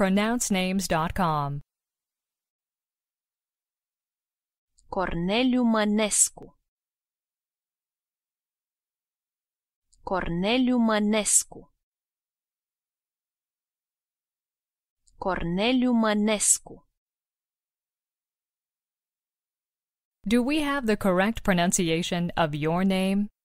pronouncenames.com. Corneliu Mănescu Corneliu Mănescu Corneliu Mănescu Do we have the correct pronunciation of your name?